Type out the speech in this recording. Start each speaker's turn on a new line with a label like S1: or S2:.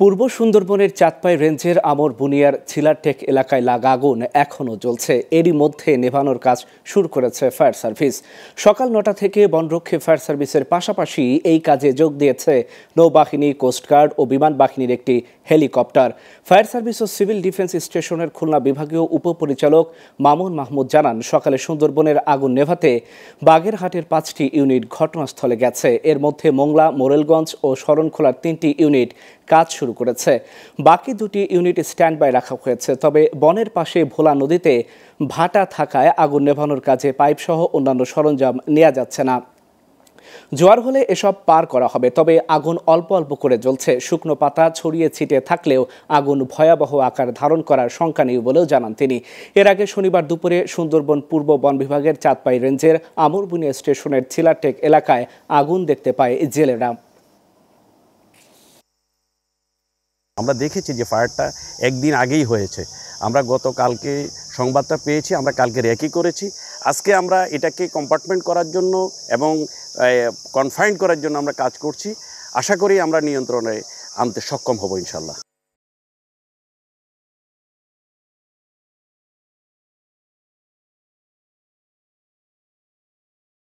S1: পূর্ব সুন্দরবনের চাঁদপাই রেঞ্জের আমর বুনিয়ার ছিলারটেক এলাকায় লাগা আগুন এখনও জ্বলছে এরই মধ্যে নেভানোর কাজ শুরু করেছে ফায়ার সার্ভিস সকাল নটা থেকে বনরক্ষী ফায়ার সার্ভিসের পাশাপাশি এই কাজে যোগ দিয়েছে নৌবাহিনী কোস্টগার্ড ও বিমান বাহিনীর একটি হেলিকপ্টার ফায়ার সার্ভিস ও সিভিল ডিফেন্স স্টেশনের খুলনা বিভাগীয় উপপরিচালক মামুন মাহমুদ জানান সকালে সুন্দরবনের আগুন নেভাতে বাগেরহাটের পাঁচটি ইউনিট ঘটনাস্থলে গেছে এর মধ্যে মোংলা মোরেলগঞ্জ ও শরণখোলার তিনটি ইউনিট কাজ শুরু শুরু করেছে বাকি দুটি ইউনিট স্ট্যান্ডবাই রাখা হয়েছে তবে বনের পাশে ভোলা নদীতে ভাটা থাকায় আগুন নেভানোর কাজে পাইপসহ অন্যান্য সরঞ্জাম নেওয়া যাচ্ছে না জোয়ার হলে এসব পার করা হবে তবে আগুন অল্প অল্প করে জ্বলছে শুকনো পাতা ছড়িয়ে ছিটে থাকলেও আগুন ভয়াবহ আকার ধারণ করার শঙ্কা নেই বলেও জানান তিনি এর আগে শনিবার দুপুরে সুন্দরবন পূর্ব বন বিভাগের চাঁদপাই রেঞ্জের আমরবুনিয়া স্টেশনের ছিলাটেক এলাকায় আগুন দেখতে পায় জেলেরা
S2: আমরা দেখেছি যে ফায়ারটা একদিন আগেই হয়েছে আমরা গতকালকে সংবাদটা পেয়েছি আমরা কালকে র্যাকি করেছি আজকে আমরা এটাকে কম্পার্টমেন্ট করার জন্য এবং কনফাইন্ড করার জন্য আমরা কাজ করছি আশা করি আমরা নিয়ন্ত্রণে আনতে
S1: সক্ষম হব ইনশাল্লাহ